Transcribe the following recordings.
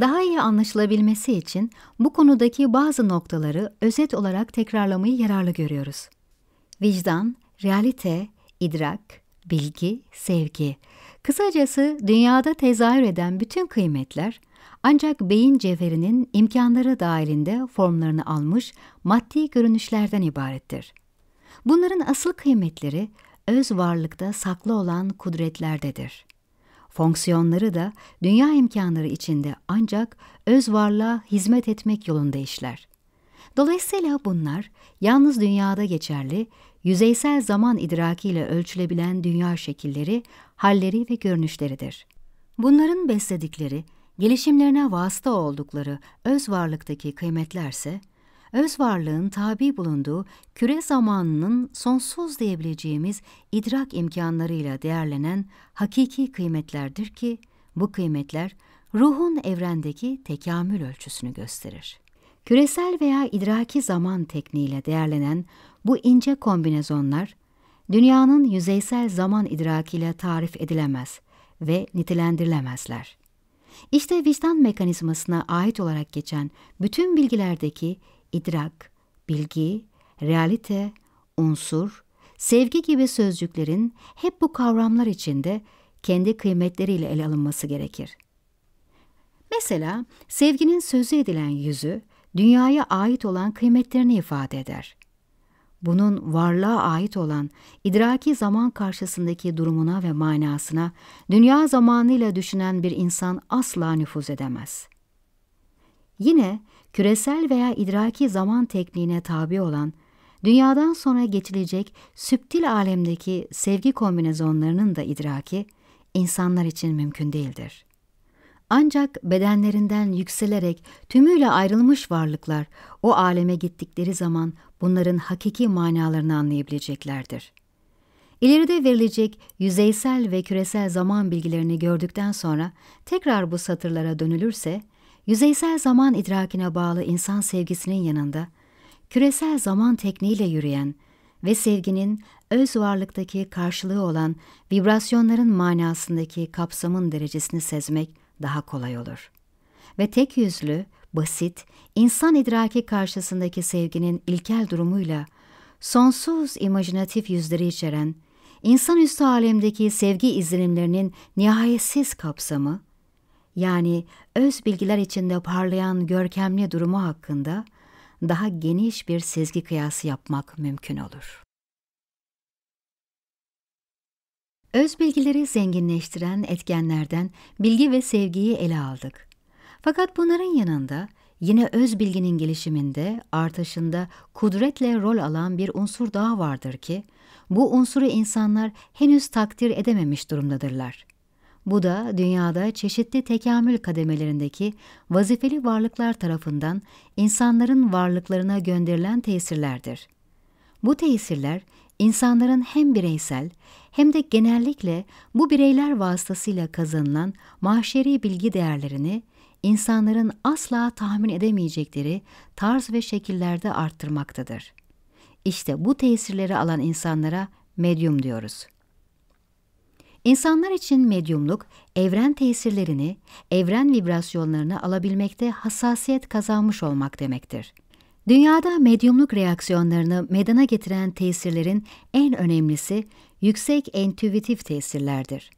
Daha iyi anlaşılabilmesi için bu konudaki bazı noktaları özet olarak tekrarlamayı yararlı görüyoruz. Vicdan, realite, idrak, bilgi, sevgi. Kısacası dünyada tezahür eden bütün kıymetler ancak beyin cevherinin imkanları dahilinde formlarını almış maddi görünüşlerden ibarettir. Bunların asıl kıymetleri öz varlıkta saklı olan kudretlerdedir fonksiyonları da dünya imkanları içinde ancak öz varlığa hizmet etmek yolunda işler. Dolayısıyla bunlar yalnız dünyada geçerli, yüzeysel zaman idrakiyle ölçülebilen dünya şekilleri, halleri ve görünüşleridir. Bunların besledikleri, gelişimlerine vasıta oldukları öz varlıktaki kıymetlerse, öz varlığın tabi bulunduğu küre zamanının sonsuz diyebileceğimiz idrak imkanlarıyla değerlenen hakiki kıymetlerdir ki bu kıymetler ruhun evrendeki tekamül ölçüsünü gösterir. Küresel veya idraki zaman tekniğiyle değerlenen bu ince kombinezonlar, dünyanın yüzeysel zaman idrakiyle tarif edilemez ve nitelendirilemezler. İşte vicdan mekanizmasına ait olarak geçen bütün bilgilerdeki idrak, bilgi, realite, unsur, sevgi gibi sözcüklerin hep bu kavramlar içinde kendi kıymetleriyle ele alınması gerekir. Mesela sevginin sözü edilen yüzü dünyaya ait olan kıymetlerini ifade eder. Bunun varlığa ait olan idraki zaman karşısındaki durumuna ve manasına dünya zamanıyla düşünen bir insan asla nüfuz edemez. Yine küresel veya idraki zaman tekniğine tabi olan, dünyadan sonra geçilecek süptil alemdeki sevgi kombinezonlarının da idraki, insanlar için mümkün değildir. Ancak bedenlerinden yükselerek tümüyle ayrılmış varlıklar o aleme gittikleri zaman bunların hakiki manalarını anlayabileceklerdir. İleride verilecek yüzeysel ve küresel zaman bilgilerini gördükten sonra tekrar bu satırlara dönülürse Yüzeysel zaman idrakine bağlı insan sevgisinin yanında, küresel zaman tekniğiyle yürüyen ve sevginin öz varlıktaki karşılığı olan vibrasyonların manasındaki kapsamın derecesini sezmek daha kolay olur. Ve tek yüzlü, basit, insan idraki karşısındaki sevginin ilkel durumuyla sonsuz imajinatif yüzleri içeren, insan insanüstü alemdeki sevgi izlenimlerinin nihayetsiz kapsamı, yani öz bilgiler içinde parlayan görkemli durumu hakkında daha geniş bir sezgi kıyası yapmak mümkün olur. Öz bilgileri zenginleştiren etkenlerden bilgi ve sevgiyi ele aldık. Fakat bunların yanında yine öz bilginin gelişiminde, artışında kudretle rol alan bir unsur daha vardır ki, bu unsuru insanlar henüz takdir edememiş durumdadırlar. Bu da dünyada çeşitli tekamül kademelerindeki vazifeli varlıklar tarafından insanların varlıklarına gönderilen tesirlerdir. Bu tesirler insanların hem bireysel hem de genellikle bu bireyler vasıtasıyla kazanılan mahşeri bilgi değerlerini insanların asla tahmin edemeyecekleri tarz ve şekillerde arttırmaktadır. İşte bu tesirleri alan insanlara medyum diyoruz.'' İnsanlar için medyumluk, evren tesirlerini, evren vibrasyonlarını alabilmekte hassasiyet kazanmış olmak demektir. Dünyada medyumluk reaksiyonlarını medana getiren tesirlerin en önemlisi yüksek entüvitif tesirlerdir.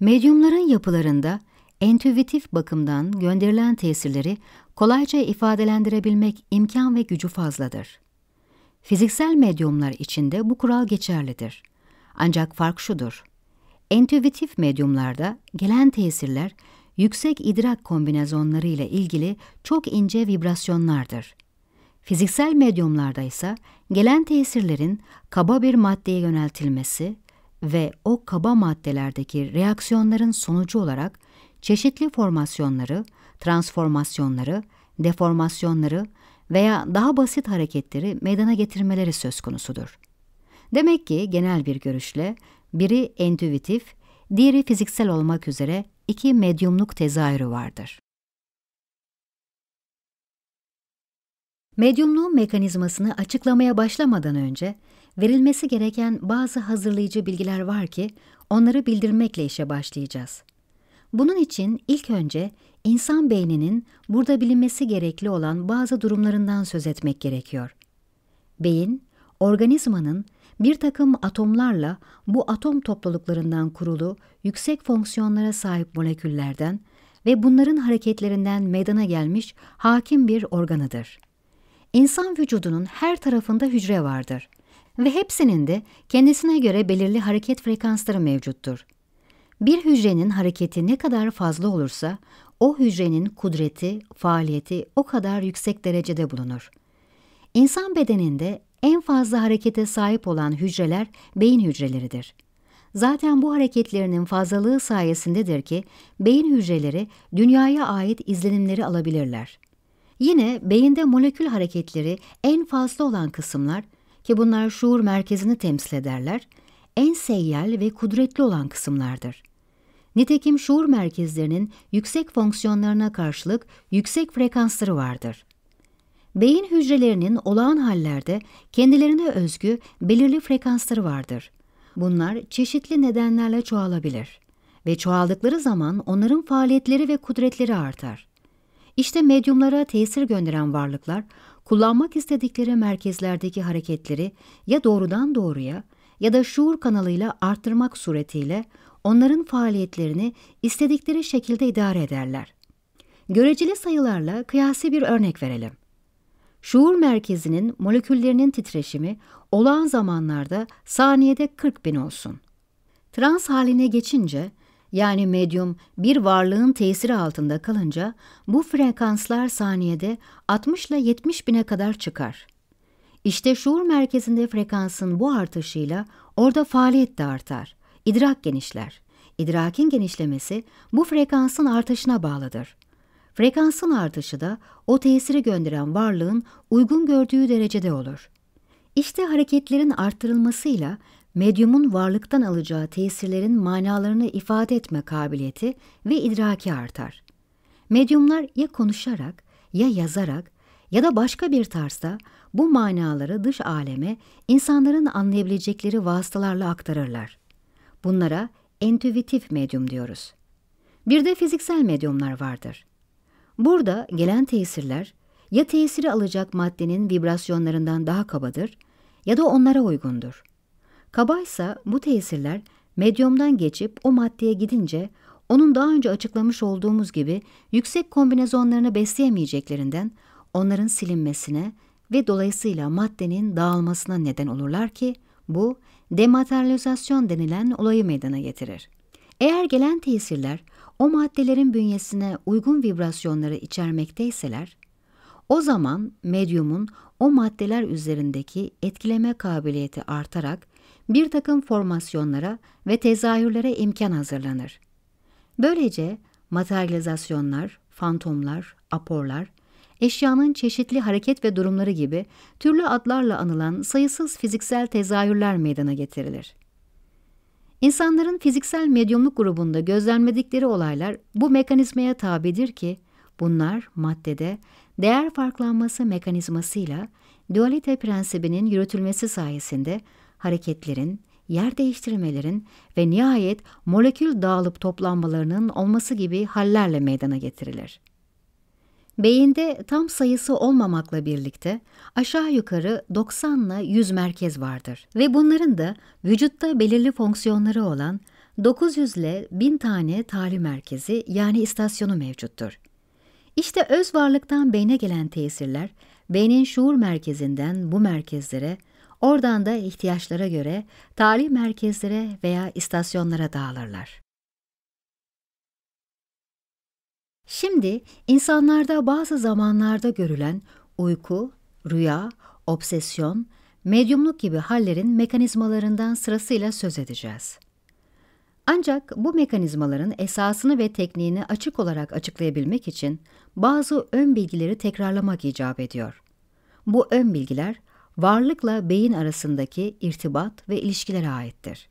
Medyumların yapılarında entüvitif bakımdan gönderilen tesirleri kolayca ifadelendirebilmek imkan ve gücü fazladır. Fiziksel medyumlar içinde bu kural geçerlidir. Ancak fark şudur. Entüitif medyumlarda gelen tesirler yüksek idrak kombinasyonları ile ilgili çok ince vibrasyonlardır. Fiziksel medyumlarda ise gelen tesirlerin kaba bir maddeye yöneltilmesi ve o kaba maddelerdeki reaksiyonların sonucu olarak çeşitli formasyonları, transformasyonları, deformasyonları veya daha basit hareketleri meydana getirmeleri söz konusudur. Demek ki genel bir görüşle biri entüitif, diğeri fiziksel olmak üzere iki medyumluk tezahürü vardır. Medyumluğun mekanizmasını açıklamaya başlamadan önce verilmesi gereken bazı hazırlayıcı bilgiler var ki onları bildirmekle işe başlayacağız. Bunun için ilk önce insan beyninin burada bilinmesi gerekli olan bazı durumlarından söz etmek gerekiyor. Beyin, organizmanın bir takım atomlarla bu atom topluluklarından kurulu yüksek fonksiyonlara sahip moleküllerden ve bunların hareketlerinden meydana gelmiş hakim bir organıdır. İnsan vücudunun her tarafında hücre vardır ve hepsinin de kendisine göre belirli hareket frekansları mevcuttur. Bir hücrenin hareketi ne kadar fazla olursa o hücrenin kudreti, faaliyeti o kadar yüksek derecede bulunur. İnsan bedeninde en fazla harekete sahip olan hücreler beyin hücreleridir. Zaten bu hareketlerinin fazlalığı sayesindedir ki beyin hücreleri dünyaya ait izlenimleri alabilirler. Yine beyinde molekül hareketleri en fazla olan kısımlar ki bunlar şuur merkezini temsil ederler, en seyyal ve kudretli olan kısımlardır. Nitekim şuur merkezlerinin yüksek fonksiyonlarına karşılık yüksek frekansları vardır. Beyin hücrelerinin olağan hallerde kendilerine özgü belirli frekansları vardır. Bunlar çeşitli nedenlerle çoğalabilir ve çoğaldıkları zaman onların faaliyetleri ve kudretleri artar. İşte medyumlara tesir gönderen varlıklar, kullanmak istedikleri merkezlerdeki hareketleri ya doğrudan doğruya ya da şuur kanalıyla arttırmak suretiyle onların faaliyetlerini istedikleri şekilde idare ederler. Göreceli sayılarla kıyasi bir örnek verelim. Şuur merkezinin moleküllerinin titreşimi olağan zamanlarda saniyede 40 bin olsun. Trans haline geçince, yani medyum bir varlığın tesiri altında kalınca bu frekanslar saniyede 60 ile 70 bine kadar çıkar. İşte şuur merkezinde frekansın bu artışıyla orada faaliyet de artar, idrak genişler. İdrakin genişlemesi bu frekansın artışına bağlıdır. Frekansın artışı da o tesiri gönderen varlığın uygun gördüğü derecede olur. İşte hareketlerin arttırılmasıyla medyumun varlıktan alacağı tesirlerin manalarını ifade etme kabiliyeti ve idraki artar. Medyumlar ya konuşarak, ya yazarak ya da başka bir tarzda bu manaları dış aleme insanların anlayabilecekleri vasıtalarla aktarırlar. Bunlara entüvitif medyum diyoruz. Bir de fiziksel medyumlar vardır. Burada gelen tesirler ya tesiri alacak maddenin vibrasyonlarından daha kabadır ya da onlara uygundur. Kabaysa bu tesirler medyumdan geçip o maddeye gidince onun daha önce açıklamış olduğumuz gibi yüksek kombinezonlarını besleyemeyeceklerinden onların silinmesine ve dolayısıyla maddenin dağılmasına neden olurlar ki bu dematerializasyon denilen olayı meydana getirir. Eğer gelen tesirler o maddelerin bünyesine uygun vibrasyonları içermekteyseler, o zaman medyumun o maddeler üzerindeki etkileme kabiliyeti artarak bir takım formasyonlara ve tezahürlere imkan hazırlanır. Böylece materyalizasyonlar, fantomlar, aporlar, eşyanın çeşitli hareket ve durumları gibi türlü adlarla anılan sayısız fiziksel tezahürler meydana getirilir. İnsanların fiziksel medyumluk grubunda gözlenmedikleri olaylar bu mekanizmaya tabidir ki bunlar maddede değer farklanması mekanizmasıyla dualite prensibinin yürütülmesi sayesinde hareketlerin, yer değiştirmelerin ve nihayet molekül dağılıp toplanmalarının olması gibi hallerle meydana getirilir. Beyinde tam sayısı olmamakla birlikte aşağı yukarı 90 ile 100 merkez vardır ve bunların da vücutta belirli fonksiyonları olan 900 ile 1000 tane talim merkezi yani istasyonu mevcuttur. İşte öz varlıktan beyne gelen tesirler, beynin şuur merkezinden bu merkezlere, oradan da ihtiyaçlara göre talim merkezlere veya istasyonlara dağılırlar. Şimdi insanlarda bazı zamanlarda görülen uyku, rüya, obsesyon, medyumluk gibi hallerin mekanizmalarından sırasıyla söz edeceğiz. Ancak bu mekanizmaların esasını ve tekniğini açık olarak açıklayabilmek için bazı ön bilgileri tekrarlamak icap ediyor. Bu ön bilgiler varlıkla beyin arasındaki irtibat ve ilişkilere aittir.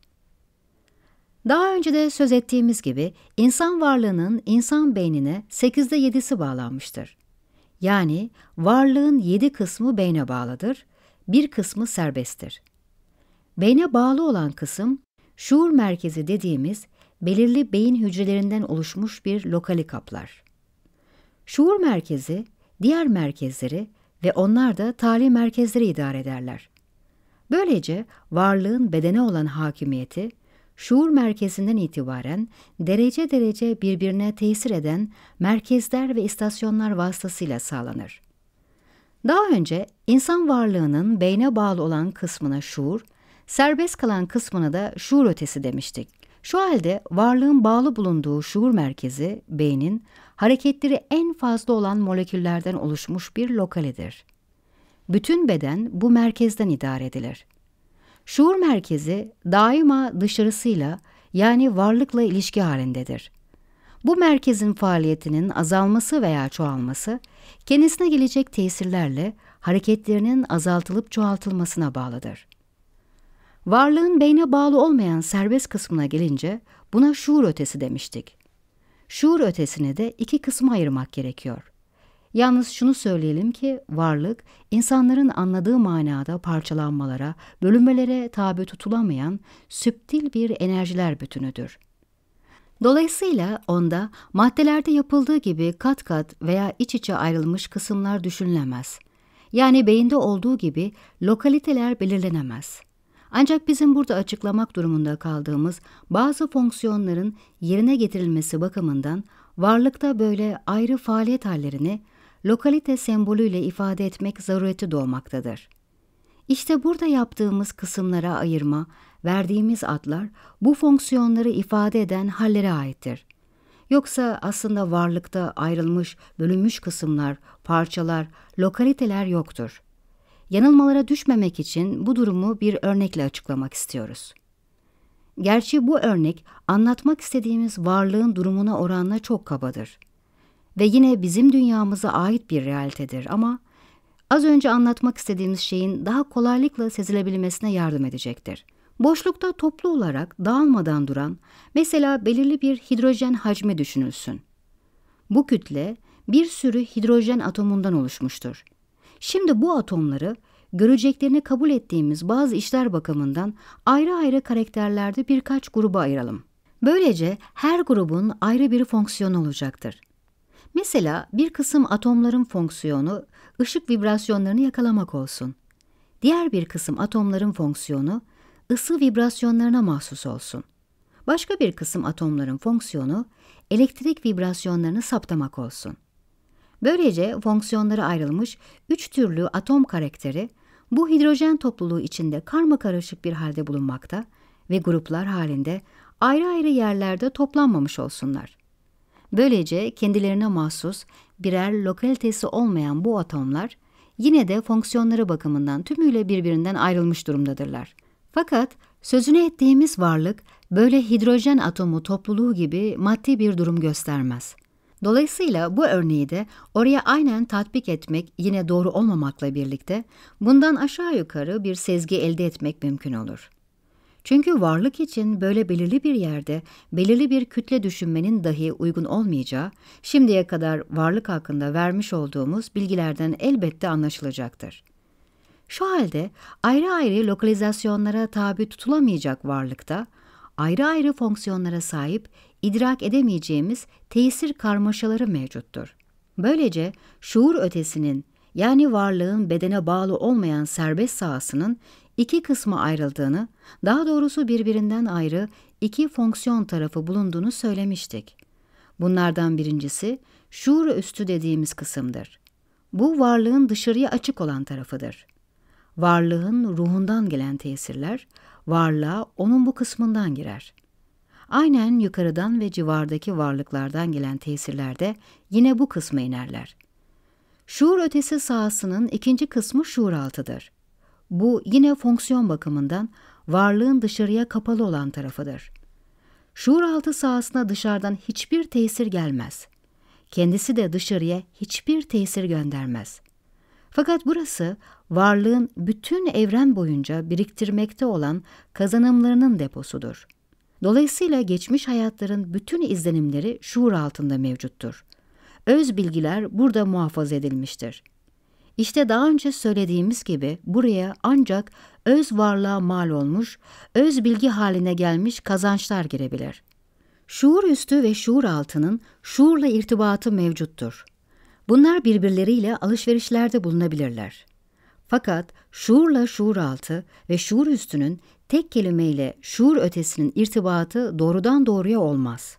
Daha önce de söz ettiğimiz gibi insan varlığının insan beynine 8'de 7'si bağlanmıştır. Yani varlığın 7 kısmı beyne bağlıdır, bir kısmı serbesttir. Beyne bağlı olan kısım, şuur merkezi dediğimiz belirli beyin hücrelerinden oluşmuş bir lokali kaplar. Şuur merkezi, diğer merkezleri ve onlar da tali merkezleri idare ederler. Böylece varlığın bedene olan hakimiyeti, şuur merkezinden itibaren derece derece birbirine tesir eden merkezler ve istasyonlar vasıtasıyla sağlanır. Daha önce insan varlığının beyne bağlı olan kısmına şuur, serbest kalan kısmına da şuur ötesi demiştik. Şu halde varlığın bağlı bulunduğu şuur merkezi, beynin hareketleri en fazla olan moleküllerden oluşmuş bir lokalidir. Bütün beden bu merkezden idare edilir. Şuur merkezi daima dışarısıyla yani varlıkla ilişki halindedir. Bu merkezin faaliyetinin azalması veya çoğalması kendisine gelecek tesirlerle hareketlerinin azaltılıp çoğaltılmasına bağlıdır. Varlığın beyne bağlı olmayan serbest kısmına gelince buna şuur ötesi demiştik. Şuur ötesini de iki kısma ayırmak gerekiyor. Yalnız şunu söyleyelim ki varlık insanların anladığı manada parçalanmalara, bölünmelere tabi tutulamayan süptil bir enerjiler bütünüdür. Dolayısıyla onda maddelerde yapıldığı gibi kat kat veya iç içe ayrılmış kısımlar düşünülemez. Yani beyinde olduğu gibi lokaliteler belirlenemez.'' Ancak bizim burada açıklamak durumunda kaldığımız bazı fonksiyonların yerine getirilmesi bakımından varlıkta böyle ayrı faaliyet hallerini lokalite sembolüyle ifade etmek zarureti doğmaktadır. İşte burada yaptığımız kısımlara ayırma, verdiğimiz adlar bu fonksiyonları ifade eden hallere aittir. Yoksa aslında varlıkta ayrılmış, bölünmüş kısımlar, parçalar, lokaliteler yoktur. Yanılmalara düşmemek için bu durumu bir örnekle açıklamak istiyoruz. Gerçi bu örnek anlatmak istediğimiz varlığın durumuna oranla çok kabadır.'' ve yine bizim dünyamıza ait bir realitedir ama az önce anlatmak istediğimiz şeyin daha kolaylıkla sezilebilmesine yardım edecektir. Boşlukta toplu olarak dağılmadan duran mesela belirli bir hidrojen hacmi düşünülsün. Bu kütle bir sürü hidrojen atomundan oluşmuştur. Şimdi bu atomları göreceklerini kabul ettiğimiz bazı işler bakımından ayrı ayrı karakterlerde birkaç gruba ayıralım. Böylece her grubun ayrı bir fonksiyonu olacaktır. Mesela bir kısım atomların fonksiyonu ışık vibrasyonlarını yakalamak olsun. Diğer bir kısım atomların fonksiyonu ısı vibrasyonlarına mahsus olsun. Başka bir kısım atomların fonksiyonu elektrik vibrasyonlarını saptamak olsun. Böylece fonksiyonları ayrılmış üç türlü atom karakteri bu hidrojen topluluğu içinde karma karışık bir halde bulunmakta ve gruplar halinde ayrı ayrı yerlerde toplanmamış olsunlar. Böylece kendilerine mahsus birer lokalitesi olmayan bu atomlar yine de fonksiyonları bakımından tümüyle birbirinden ayrılmış durumdadırlar. Fakat sözüne ettiğimiz varlık böyle hidrojen atomu topluluğu gibi maddi bir durum göstermez. Dolayısıyla bu örneği de oraya aynen tatbik etmek yine doğru olmamakla birlikte bundan aşağı yukarı bir sezgi elde etmek mümkün olur. Çünkü varlık için böyle belirli bir yerde belirli bir kütle düşünmenin dahi uygun olmayacağı, şimdiye kadar varlık hakkında vermiş olduğumuz bilgilerden elbette anlaşılacaktır. Şu halde ayrı ayrı lokalizasyonlara tabi tutulamayacak varlıkta, ayrı ayrı fonksiyonlara sahip idrak edemeyeceğimiz tesir karmaşaları mevcuttur. Böylece şuur ötesinin yani varlığın bedene bağlı olmayan serbest sahasının iki kısma ayrıldığını, daha doğrusu birbirinden ayrı iki fonksiyon tarafı bulunduğunu söylemiştik. Bunlardan birincisi şuur üstü dediğimiz kısımdır. Bu varlığın dışarıya açık olan tarafıdır. Varlığın ruhundan gelen tesirler, varlığa onun bu kısmından girer. Aynen yukarıdan ve civardaki varlıklardan gelen tesirler de yine bu kısma inerler.'' Şuur ötesi sahasının ikinci kısmı şuur altıdır. Bu yine fonksiyon bakımından varlığın dışarıya kapalı olan tarafıdır. Şuur altı sahasına dışarıdan hiçbir tesir gelmez. Kendisi de dışarıya hiçbir tesir göndermez. Fakat burası varlığın bütün evren boyunca biriktirmekte olan kazanımlarının deposudur. Dolayısıyla geçmiş hayatların bütün izlenimleri şuur altında mevcuttur öz bilgiler burada muhafaza edilmiştir. İşte daha önce söylediğimiz gibi buraya ancak öz varlığa mal olmuş, öz bilgi haline gelmiş kazançlar girebilir. Şuur üstü ve şuur altının şuurla irtibatı mevcuttur. Bunlar birbirleriyle alışverişlerde bulunabilirler. Fakat şuurla şuur altı ve şuur üstünün tek kelimeyle şuur ötesinin irtibatı doğrudan doğruya olmaz.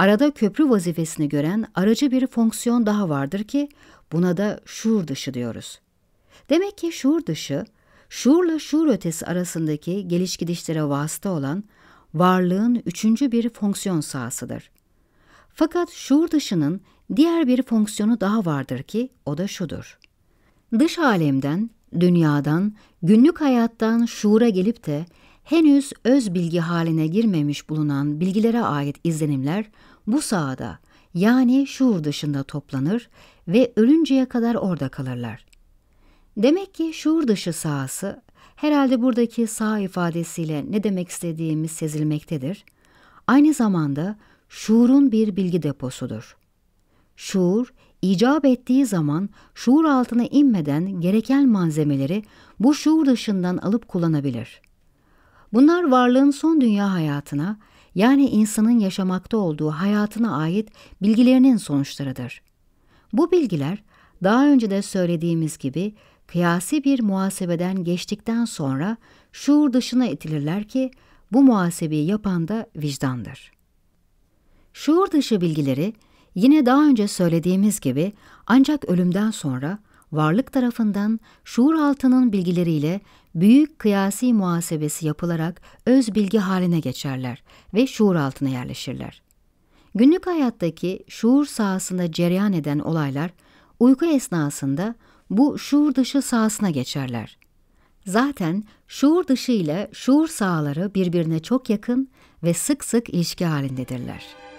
Arada köprü vazifesini gören aracı bir fonksiyon daha vardır ki buna da şuur dışı diyoruz. Demek ki şuur dışı, şuurla şuur ötesi arasındaki geliş gidişlere vasıta olan varlığın üçüncü bir fonksiyon sahasıdır. Fakat şuur dışının diğer bir fonksiyonu daha vardır ki o da şudur. Dış alemden, dünyadan, günlük hayattan şuura gelip de henüz öz bilgi haline girmemiş bulunan bilgilere ait izlenimler bu sahada yani şuur dışında toplanır ve ölünceye kadar orada kalırlar. Demek ki şuur dışı sahası herhalde buradaki sağ ifadesiyle ne demek istediğimiz sezilmektedir. Aynı zamanda şuurun bir bilgi deposudur. Şuur, icap ettiği zaman şuur altına inmeden gereken malzemeleri bu şuur dışından alıp kullanabilir. Bunlar varlığın son dünya hayatına yani insanın yaşamakta olduğu hayatına ait bilgilerinin sonuçlarıdır. Bu bilgiler daha önce de söylediğimiz gibi kıyasi bir muhasebeden geçtikten sonra şuur dışına itilirler ki bu muhasebeyi yapan da vicdandır. Şuur dışı bilgileri yine daha önce söylediğimiz gibi ancak ölümden sonra varlık tarafından şuur altının bilgileriyle büyük kıyasi muhasebesi yapılarak öz bilgi haline geçerler ve şuur altına yerleşirler. Günlük hayattaki şuur sahasında cereyan eden olaylar uyku esnasında bu şuur dışı sahasına geçerler. Zaten şuur dışı ile şuur sahaları birbirine çok yakın ve sık sık ilişki halindedirler.''